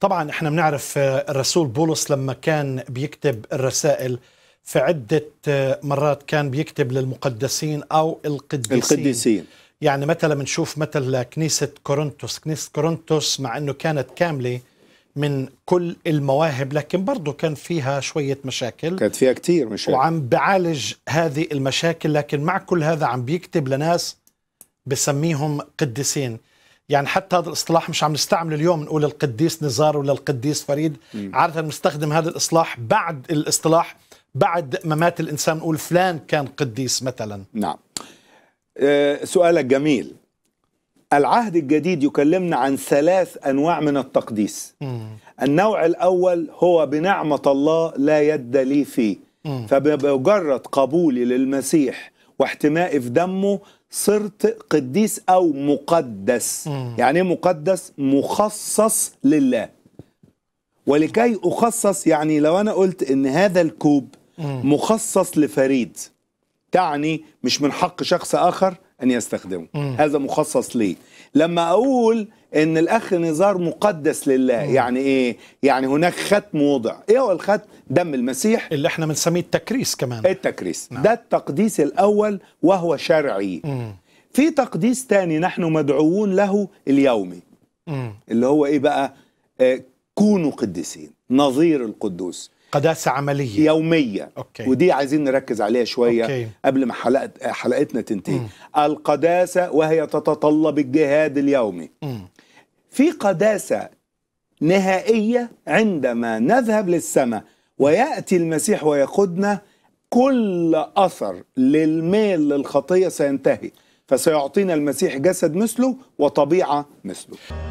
طبعا احنا بنعرف آه، الرسول بولس لما كان بيكتب الرسائل في عدة آه، مرات كان بيكتب للمقدسين أو القديسين القديسين يعني مثلا بنشوف مثل كنيسة كورنثوس كنيسة كورنثوس مع أنه كانت كاملة من كل المواهب لكن برضه كان فيها شوية مشاكل كانت فيها كتير مشاكل وعم بعالج هذه المشاكل لكن مع كل هذا عم بيكتب لناس بسميهم قديسين يعني حتى هذا الاصطلاح مش عم نستعمله اليوم نقول القديس نزار ولا القديس فريد عادة بنستخدم هذا الاصطلاح بعد الاصطلاح بعد ممات الانسان نقول فلان كان قديس مثلا نعم أه سؤالك جميل العهد الجديد يكلمنا عن ثلاث انواع من التقديس مم. النوع الاول هو بنعمه الله لا يد لي فيه فبمجرد قبولي للمسيح واحتمائي في دمه صرت قديس أو مقدس مم. يعني ايه مقدس مخصص لله ولكي أخصص يعني لو أنا قلت إن هذا الكوب مم. مخصص لفريد تعني مش من حق شخص آخر أن يستخدمه مم. هذا مخصص ليه لما أقول أن الأخ نزار مقدس لله مم. يعني إيه يعني هناك ختم وضع إيه هو الختم دم المسيح اللي احنا بنسميه التكريس كمان التكريس نعم. ده التقديس الأول وهو شرعي مم. في تقديس تاني نحن مدعوون له اليومي مم. اللي هو إيه بقى آه كونوا قدسين نظير القدوس قداسه عمليه يوميه أوكي. ودي عايزين نركز عليها شويه أوكي. قبل ما حلقت حلقتنا تنتهي م. القداسه وهي تتطلب الجهاد اليومي م. في قداسه نهائيه عندما نذهب للسماء وياتي المسيح ويقودنا كل اثر للميل للخطيه سينتهي فسيعطينا المسيح جسد مثله وطبيعه مثله